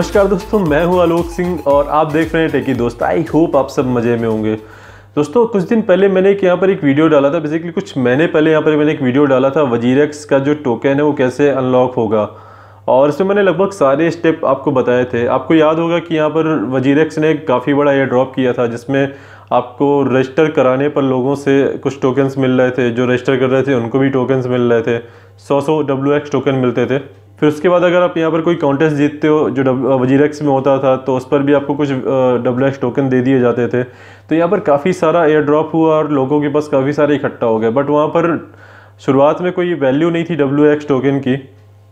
नमस्कार दोस्तों मैं हूं आलोक सिंह और आप देख रहे हैं टेकी दोस्त आई होप आप सब मज़े में होंगे दोस्तों कुछ दिन पहले मैंने एक यहाँ पर एक वीडियो डाला था बेसिकली कुछ महीने पहले यहाँ पर मैंने एक वीडियो डाला था वजीरक्स का जो टोकन है वो कैसे अनलॉक होगा और इसमें मैंने लगभग सारे स्टेप आपको बताए थे आपको याद होगा कि यहाँ पर वजीरक्स ने काफ़ी बड़ा एयर ड्रॉप किया था जिसमें आपको रजिस्टर कराने पर लोगों से कुछ टोकन्स मिल रहे थे जो रजिस्टर कर रहे थे उनको भी टोकन्स मिल रहे थे सौ सौ डब्ल्यू टोकन मिलते थे फिर उसके बाद अगर आप यहाँ पर कोई कॉन्टेस्ट जीतते हो जो वजीर एक्स में होता था तो उस पर भी आपको कुछ डब्ल एक्स टोकन दे दिए जाते थे तो यहाँ पर काफ़ी सारा एयर ड्रॉप हुआ और लोगों के पास काफ़ी सारे इकट्ठा हो गए बट वहाँ पर शुरुआत में कोई वैल्यू नहीं थी डब्ल्यू एक्स टोकन की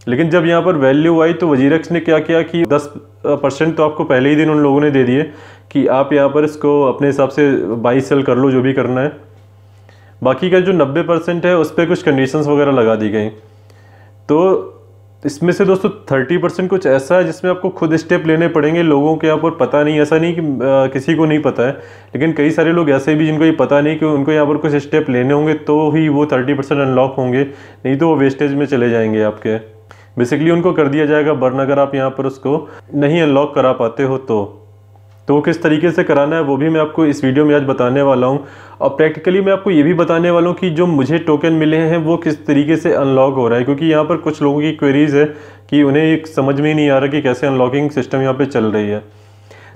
लेकिन जब यहाँ पर वैल्यू आई तो वजीर एक्स ने क्या किया कि दस परसेंट तो आपको पहले ही दिन उन लोगों ने दे दिए कि आप यहाँ पर इसको अपने हिसाब से बाई सेल कर लो जो भी करना है बाकी का जो नब्बे परसेंट है उस पर कुछ कंडीशंस वगैरह लगा दी गई तो इसमें से दोस्तों थर्टी परसेंट कुछ ऐसा है जिसमें आपको खुद स्टेप लेने पड़ेंगे लोगों के यहाँ पर पता नहीं ऐसा नहीं कि आ, किसी को नहीं पता है लेकिन कई सारे लोग ऐसे भी जिनको ये पता नहीं कि उनको यहाँ पर कुछ स्टेप लेने होंगे तो ही वो थर्टी परसेंट अनलॉक होंगे नहीं तो वो वेस्टेज में चले जाएंगे आपके बेसिकली उनको कर दिया जाएगा बर्न अगर आप यहाँ पर उसको नहीं अनलॉक करा पाते हो तो तो वो किस तरीके से कराना है वो भी मैं आपको इस वीडियो में आज बताने वाला हूँ और प्रैक्टिकली मैं आपको ये भी बताने वाला हूँ कि जो मुझे टोकन मिले हैं वो किस तरीके से अनलॉक हो रहा है क्योंकि यहाँ पर कुछ लोगों की क्वेरीज़ है कि उन्हें समझ में ही नहीं आ रहा कि कैसे अनलॉकिंग सिस्टम यहाँ पर चल रही है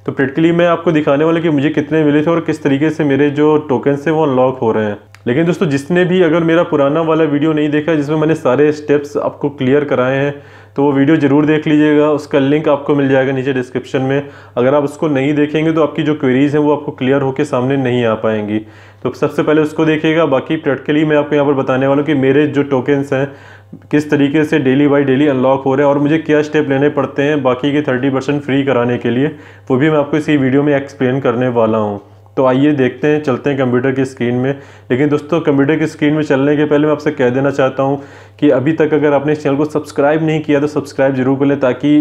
तो प्रैक्टिकली मैं आपको दिखाने वाला कि मुझे कितने मिले थे और किस तरीके से मेरे जो टोकन से वो अनलॉक हो रहे हैं लेकिन दोस्तों जिसने भी अगर मेरा पुराना वाला वीडियो नहीं देखा जिसमें मैंने सारे स्टेप्स आपको क्लियर कराए हैं तो वो वीडियो ज़रूर देख लीजिएगा उसका लिंक आपको मिल जाएगा नीचे डिस्क्रिप्शन में अगर आप उसको नहीं देखेंगे तो आपकी जो क्वेरीज़ हैं वो आपको क्लियर होकर सामने नहीं आ पाएंगी तो सबसे पहले उसको देखिएगा बाकी प्रैक्टिकली मैं आपको यहाँ पर बताने वाला हूँ कि मेरे जो टोकन्स हैं किस तरीके से डेली बाई डेली अनलॉक हो रहे हैं और मुझे क्या स्टेप लेने पड़ते हैं बाकी के थर्टी परसेंट फ्री कराने के लिए वो भी मैं आपको इसी वीडियो में एक्सप्लेन करने वाला हूँ तो आइए देखते हैं चलते हैं कंप्यूटर की स्क्रीन में लेकिन दोस्तों कंप्यूटर की स्क्रीन में चलने के पहले मैं आपसे कह देना चाहता हूँ कि अभी तक अगर आपने इस चैनल को सब्सक्राइब नहीं किया तो सब्सक्राइब जरूर कर लें ताकि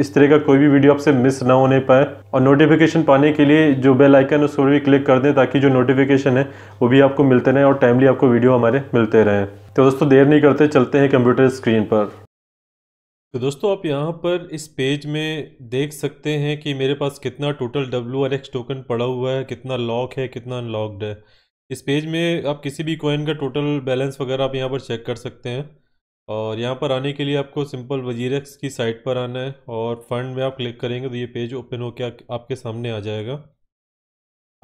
इस तरह का कोई भी वीडियो आपसे मिस ना होने पाए और नोटिफिकेशन पाने के लिए जो बेल आइकन है उस पर भी क्लिक कर दें ताकि जो नोटिफिकेशन है वो भी आपको मिलते रहें और टाइमली आपको वीडियो हमारे मिलते रहें तो दोस्तों देर नहीं करते चलते हैं कंप्यूटर स्क्रीन पर तो दोस्तों आप यहाँ पर इस पेज में देख सकते हैं कि मेरे पास कितना total W R X token पड़ा हुआ है कितना लॉक है कितना अनलॉकड है इस पेज में आप किसी भी कॉइन का टोटल बैलेंस वगैरह आप यहाँ पर चेक कर सकते हैं और यहाँ पर आने के लिए आपको सिंपल वजीर एक्स की साइट पर आना है और फंड में आप क्लिक करेंगे तो ये पेज ओपन होकर आपके सामने आ जाएगा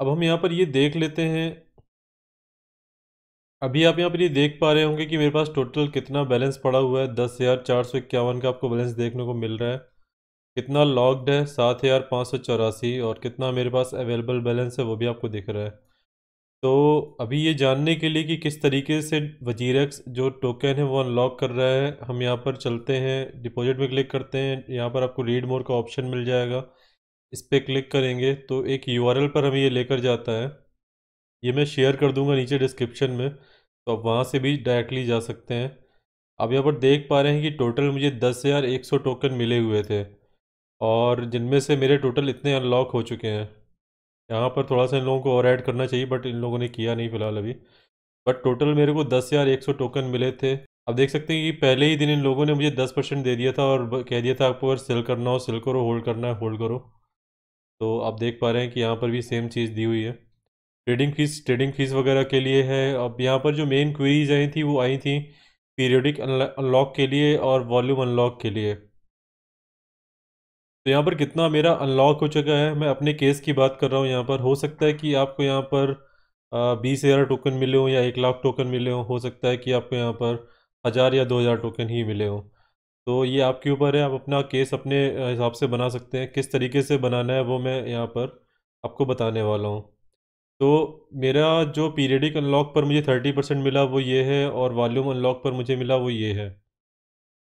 अब हम यहाँ पर ये देख लेते हैं अभी आप यहाँ पर ये देख पा रहे होंगे कि मेरे पास टोटल कितना बैलेंस पड़ा हुआ है दस हज़ार चार सौ इक्यावन का आपको बैलेंस देखने को मिल रहा है कितना लॉक्ड है सात हज़ार पाँच सौ चौरासी और कितना मेरे पास अवेलेबल बैलेंस है वो भी आपको दिख रहा है तो अभी ये जानने के लिए कि किस तरीके से वजीरक्स जो टोकन है वो अनलॉक कर रहा है हम यहाँ पर चलते हैं डिपॉजिट में क्लिक करते हैं यहाँ पर आपको रीड मोर का ऑप्शन मिल जाएगा इस पर क्लिक करेंगे तो एक यू पर हमें ये लेकर जाता है ये मैं शेयर कर दूंगा नीचे डिस्क्रिप्शन में तो आप वहाँ से भी डायरेक्टली जा सकते हैं आप यहाँ पर देख पा रहे हैं कि टोटल मुझे दस हज़ार एक सौ टोकन मिले हुए थे और जिनमें से मेरे टोटल इतने अनलॉक हो चुके हैं यहाँ पर थोड़ा सा इन लोगों को और ऐड करना चाहिए बट इन लोगों ने किया नहीं फ़िलहाल अभी बट टोटल मेरे को दस हज़ार एक सौ टोकन मिले थे आप देख सकते हैं कि पहले ही दिन इन लोगों ने मुझे दस परसेंट दे दिया था और कह दिया था आपको अगर सेल करना हो सेल करो होल्ड करना है होल्ड करो तो आप देख पा रहे हैं कि यहाँ पर भी सेम चीज़ दी हुई है ट्रेडिंग फीस ट्रेडिंग फीस वगैरह के लिए है अब यहाँ पर जो मेन क्वेरीज आई थी वो आई थी पीरियडिक अनलॉक के लिए और वॉल्यूम अनलॉक के लिए तो यहाँ पर कितना मेरा अनलॉक हो चुका है मैं अपने केस की बात कर रहा हूँ यहाँ पर हो सकता है कि आपको यहाँ पर बीस हज़ार टोकन मिले हों या एक लाख टोकन मिले हों हो सकता है कि आपको यहाँ पर हज़ार या दो हज़ार टोकन ही मिले हों तो ये आपके ऊपर है आप अपना केस अपने हिसाब से बना सकते हैं किस तरीके से बनाना है वो मैं यहाँ पर आपको बताने वाला हूँ तो मेरा जो पीरियडिक अनलॉक पर मुझे थर्टी परसेंट मिला वो ये है और वॉल्यूम अनलॉक पर मुझे मिला वो ये है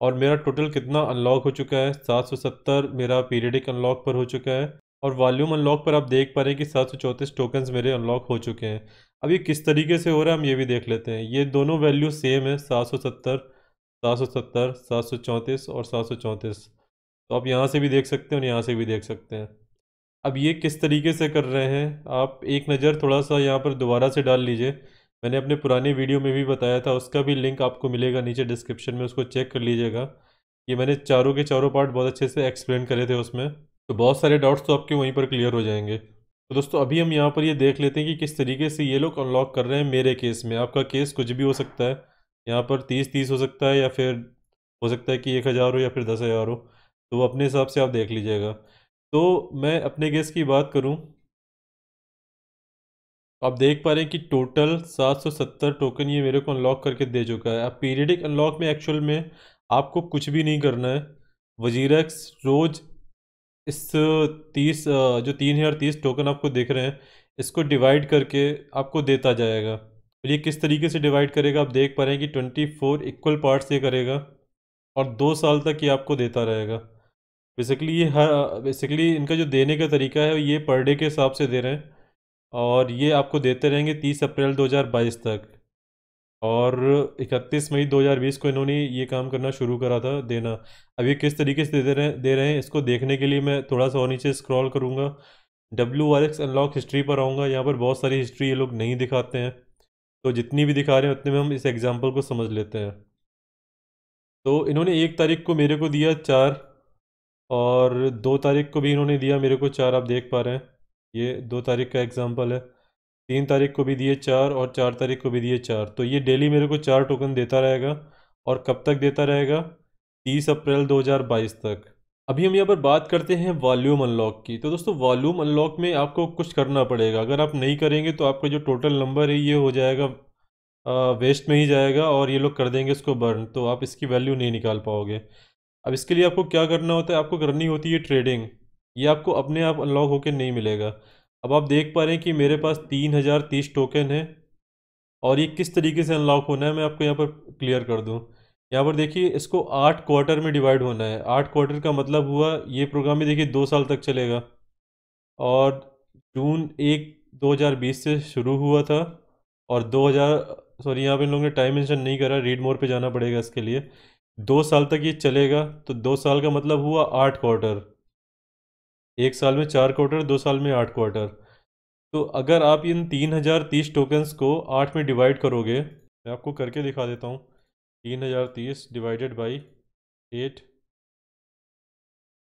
और मेरा टोटल कितना अनलॉक हो चुका है सात सौ सत्तर मेरा पीरियडिक अनलॉक पर हो चुका है और वॉल्यूम अनलॉक पर आप देख पा रहे हैं कि सात सौ चौंतीस टोकन्स मेरे अनलॉक हो चुके हैं अब ये किस तरीके से हो रहा है हम ये भी देख लेते हैं ये दोनों वैल्यू सेम है सात सौ सत्तर सात सौ सत्तर सात सौ चौंतीस और सात सौ चौंतीस तो आप यहाँ से भी देख सकते हैं और यहाँ से भी देख सकते हैं अब ये किस तरीके से कर रहे हैं आप एक नज़र थोड़ा सा यहाँ पर दोबारा से डाल लीजिए मैंने अपने पुराने वीडियो में भी बताया था उसका भी लिंक आपको मिलेगा नीचे डिस्क्रिप्शन में उसको चेक कर लीजिएगा ये मैंने चारों के चारों पार्ट बहुत अच्छे से एक्सप्लेन करे थे उसमें तो बहुत सारे डाउट्स तो आपके वहीं पर क्लियर हो जाएंगे तो दोस्तों अभी हम यहाँ पर ये देख लेते हैं कि किस तरीके से ये लोग अनलॉक कर रहे हैं मेरे केस में आपका केस कुछ भी हो सकता है यहाँ पर तीस तीस हो सकता है या फिर हो सकता है कि एक हज़ार हो या फिर दस हज़ार हो तो अपने हिसाब से आप देख लीजिएगा तो मैं अपने गैस की बात करूं तो आप देख पा रहे हैं कि टोटल 770 टोकन ये मेरे को अनलॉक करके दे चुका है अब पीरियडिक अनलॉक में एक्चुअल में आपको कुछ भी नहीं करना है वजीरक्स रोज़ इस तीस जो तीन हज़ार तीस टोकन आपको देख रहे हैं इसको डिवाइड करके आपको देता जाएगा और ये किस तरीके से डिवाइड करेगा आप देख पा रहे हैं कि ट्वेंटी फोर इक्वल पार्ट्स ये करेगा और दो साल तक ये आपको देता रहेगा बेसिकली ये हर बेसिकली इनका जो देने का तरीका है ये पर डे के हिसाब से दे रहे हैं और ये आपको देते रहेंगे तीस अप्रैल 2022 तक और 31 मई 2020 को इन्होंने ये काम करना शुरू करा था देना अब ये किस तरीके से दे रहे दे रहे हैं इसको देखने के लिए मैं थोड़ा सा और नीचे स्क्रॉल करूँगा W R X unlock history पर आऊँगा यहाँ पर बहुत सारी हिस्ट्री ये लोग नहीं दिखाते हैं तो जितनी भी दिखा रहे हैं उतने में हम इस एग्ज़ाम्पल को समझ लेते हैं तो इन्होंने एक तारीख को मेरे को दिया चार और दो तारीख को भी इन्होंने दिया मेरे को चार आप देख पा रहे हैं ये दो तारीख का एग्ज़ाम्पल है तीन तारीख को भी दिए चार और चार तारीख को भी दिए चार तो ये डेली मेरे को चार टोकन देता रहेगा और कब तक देता रहेगा तीस अप्रैल बाईस तक अभी हम यहाँ पर बात करते हैं वॉल्यूम अनलॉक की तो दोस्तों वॉल्यूम अनलॉक में आपको कुछ करना पड़ेगा अगर आप नहीं करेंगे तो आपका जो टोटल नंबर है ये हो जाएगा आ, वेस्ट में ही जाएगा और ये लोग कर देंगे इसको बर्न तो आप इसकी वैल्यू नहीं निकाल पाओगे अब इसके लिए आपको क्या करना होता है आपको करनी होती है ट्रेडिंग ये आपको अपने आप अनलॉक होकर नहीं मिलेगा अब आप देख पा रहे हैं कि मेरे पास तीन हज़ार तीस टोकन है और ये किस तरीके से अनलॉक होना है मैं आपको यहाँ पर क्लियर कर दूँ यहाँ पर देखिए इसको आठ क्वार्टर में डिवाइड होना है आठ क्वार्टर का मतलब हुआ ये प्रोग्राम भी देखिए दो साल तक चलेगा और जून एक बीस से शुरू हुआ था और हज़ार सॉरी यहाँ पर इन लोगों ने टाइम मेंशन नहीं करा रीड मोड पर जाना पड़ेगा इसके लिए दो साल तक ये चलेगा तो दो साल का मतलब हुआ आठ क्वार्टर एक साल में चार क्वार्टर दो साल में आठ क्वार्टर तो अगर आप इन तीन हज़ार तीस टोकन्स को आठ में डिवाइड करोगे मैं आपको करके दिखा देता हूँ तीन हज़ार तीस डिवाइडेड बाई एट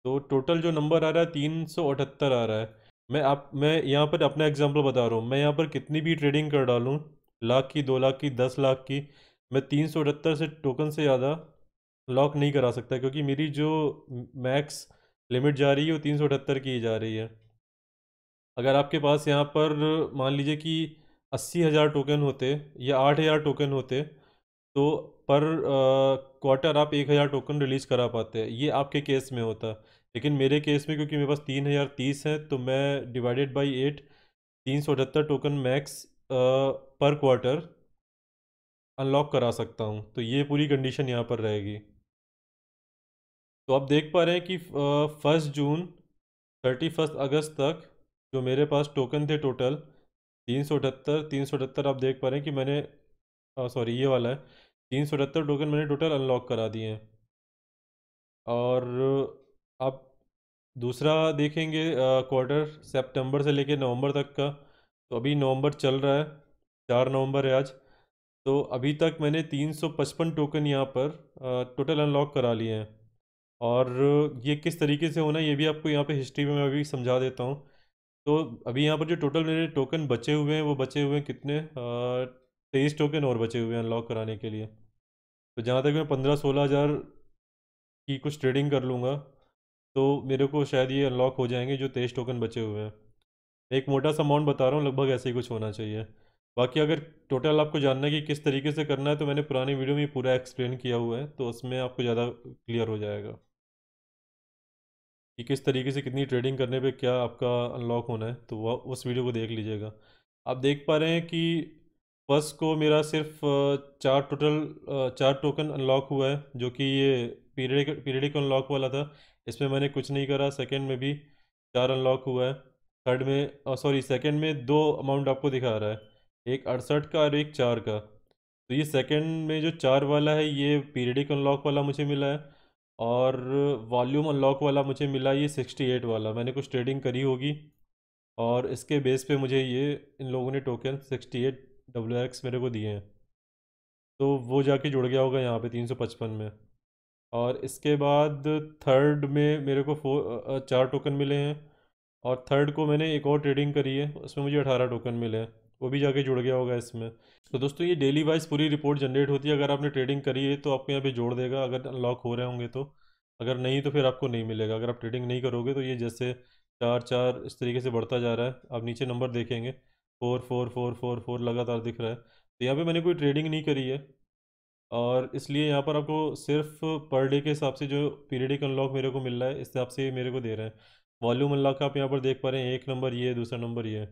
तो टोटल जो नंबर आ रहा है तीन सौ अठहत्तर आ रहा है मैं आप मैं यहाँ पर अपना एग्जांपल बता रहा हूँ मैं यहाँ पर कितनी भी ट्रेडिंग कर डालूँ लाख की दो लाख की दस लाख की मैं तीन सौ अठहत्तर से टोकन से ज़्यादा लॉक नहीं करा सकता क्योंकि मेरी जो मैक्स लिमिट जा रही है वो तीन सौ अठहत्तर की जा रही है अगर आपके पास यहाँ पर मान लीजिए कि अस्सी हज़ार टोकन होते या आठ हज़ार टोकन होते तो पर क्वार्टर आप एक हज़ार टोकन रिलीज़ करा पाते ये आपके केस में होता लेकिन मेरे केस में क्योंकि मेरे पास तीन हज़ार तीस हैं तो मैं डिवाइडेड बाई एट तीन सौ अठहत्तर टोकन मैक्स पर क्वार्टर अनलॉक करा सकता हूँ तो ये पूरी कंडीशन यहाँ पर रहेगी तो आप देख पा रहे हैं कि फर्स्ट जून थर्टी फर्स्ट अगस्त तक जो मेरे पास टोकन थे टोटल तीन सौ अठहत्तर तीन सौ अठहत्तर आप देख पा रहे हैं कि मैंने सॉरी ये वाला है तीन सौ अठहत्तर टोकन मैंने टोटल अनलॉक करा दिए हैं और आप दूसरा देखेंगे क्वार्टर सितंबर से लेकर नवंबर तक का तो अभी नवंबर चल रहा है चार नवंबर है आज तो अभी तक मैंने तीन सौ पचपन टोकन यहाँ पर टोटल अनलॉक करा लिए हैं और ये किस तरीके से होना ये भी आपको यहाँ पे हिस्ट्री में मैं अभी समझा देता हूँ तो अभी यहाँ पर जो टोटल मेरे टोकन बचे हुए हैं वो बचे हुए हैं कितने तेईस टोकन और बचे हुए हैं अनलॉक कराने के लिए तो जहाँ तक मैं पंद्रह सोलह हज़ार की कुछ ट्रेडिंग कर लूँगा तो मेरे को शायद ये अनलॉक हो जाएंगे जो तेईस टोकन बचे हुए हैं एक मोटा सा अमाउंट बता रहा हूँ लगभग ऐसे ही कुछ होना चाहिए बाकी अगर टोटल आपको जानना है कि किस तरीके से करना है तो मैंने पुराने वीडियो में पूरा एक्सप्लेन किया हुआ है तो उसमें आपको ज़्यादा क्लियर हो जाएगा कि किस तरीके से कितनी ट्रेडिंग करने पे क्या आपका अनलॉक होना है तो वह उस वीडियो को देख लीजिएगा आप देख पा रहे हैं कि फर्स्ट को मेरा सिर्फ चार टोटल चार टोकन अनलॉक हुआ है जो कि ये पीरियड पीरियडिक अनलॉक वाला था इसमें मैंने कुछ नहीं करा सेकेंड में भी चार अनलॉक हुआ है थर्ड में सॉरी सेकेंड में दो अमाउंट आपको दिखा रहा है एक अड़सठ का और एक चार का तो ये सेकेंड में जो चार वाला है ये पीरियडिक अनलॉक वाला मुझे मिला है और वॉल्यूम अनलॉक वाला मुझे मिला ये सिक्सटी एट वाला मैंने कुछ ट्रेडिंग करी होगी और इसके बेस पे मुझे ये इन लोगों ने token sixty eight W X मेरे को दिए हैं तो वो जाके जुड़ गया होगा यहाँ पे तीन सौ पचपन में और इसके बाद थर्ड में मेरे को फो चार टोकन मिले हैं और थर्ड को मैंने एक और ट्रेडिंग करी है उसमें मुझे अठारह टोकन मिले हैं वो भी जाके जुड़ गया होगा इसमें तो दोस्तों ये डेली वाइज पूरी रिपोर्ट जनरेट होती है अगर आपने ट्रेडिंग करी है तो आपको यहाँ पे जोड़ देगा अगर अनलॉक हो रहे होंगे तो अगर नहीं तो फिर आपको नहीं मिलेगा अगर आप ट्रेडिंग नहीं करोगे तो ये जैसे चार चार इस तरीके से बढ़ता जा रहा है आप नीचे नंबर देखेंगे four four four four four लगातार दिख रहा है तो यहाँ पर मैंने कोई ट्रेडिंग नहीं करी है और इसलिए यहाँ पर आपको सिर्फ पर डे के हिसाब से जो पीरियडिक अनलॉक मेरे को मिल रहा है इस हिसाब से मेरे को दे रहे हैं वॉल्यूम अनलॉक आप यहाँ पर देख पा रहे हैं एक नंबर ये दूसरा नंबर ये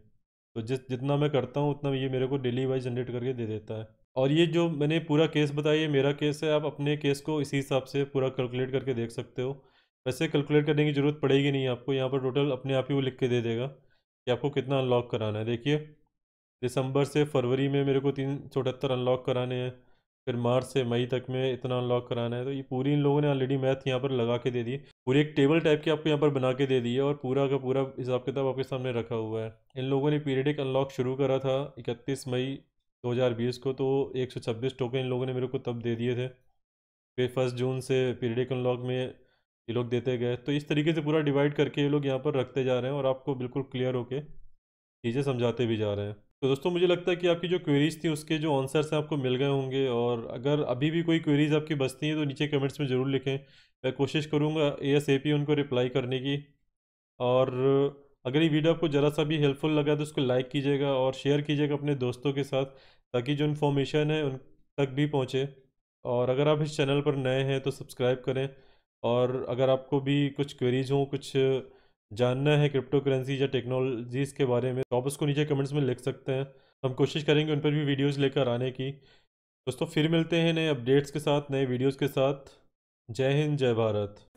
तो जिस जितना मैं करता हूँ उतना ये मेरे को डेली वाइज जनरेट करके दे देता है और ये जो मैंने पूरा केस बताया ये मेरा केस है आप अपने केस को इसी हिसाब से पूरा कैलकुलेट करके देख सकते हो वैसे कैलकुलेट करने की ज़रूरत पड़ेगी नहीं आपको यहाँ पर टोटल अपने आप ही वो लिख के दे देगा कि आपको कितना अनलॉक कराना है देखिए दिसंबर से फरवरी में मेरे को तीन सौ अठहत्तर अनलॉक कराने हैं फिर मार्च से मई तक में इतना अनलॉक कराना है तो ये पूरी इन लोगों ने ऑलरेडी मैथ यहाँ पर लगा के दे दी पूरी एक टेबल टाइप की आपको यहाँ पर बना के दे दी है और पूरा का पूरा हिसाब किताब आपके सामने रखा हुआ है इन लोगों ने पीरियडिक अनलॉक शुरू करा था इकतीस मई 2020 को तो 126 टोकन इन लोगों ने मेरे को तब दे दिए थे फिर फर्स्ट जून से पीरियडिक अनलॉक में ये लोग देते गए तो इस तरीके से पूरा डिवाइड करके ये लोग यहाँ पर रखते जा रहे हैं और आपको बिल्कुल क्लियर होके चीज़ें समझाते भी जा रहे हैं तो दोस्तों मुझे लगता है कि आपकी जो क्वेरीज़ थी उसके जो आंसर्स हैं आपको मिल गए होंगे और अगर अभी भी कोई क्वेरीज़ आपकी बचती हैं तो नीचे कमेंट्स में ज़रूर लिखें मैं कोशिश करूँगा ए एस ए पी उनको रिप्लाई करने की और अगर ये वीडियो आपको ज़रा सा भी हेल्पफुल लगा तो उसको लाइक कीजिएगा और शेयर कीजिएगा अपने दोस्तों के साथ ताकि जो इन्फॉर्मेशन है उन तक भी पहुँचे और अगर आप इस चैनल पर नए हैं तो सब्सक्राइब करें और अगर आपको भी कुछ क्वेरीज हों कुछ जानना है क्रिप्टो करेंसी या टेक्नोलॉजीज़ के बारे में तो आप उसको नीचे कमेंट्स में लिख सकते हैं हम कोशिश करेंगे उन पर भी वीडियोज़ लेकर आने की दोस्तों फिर मिलते हैं नए अपडेट्स के साथ नए वीडियोज़ के साथ जय हिंद जय भारत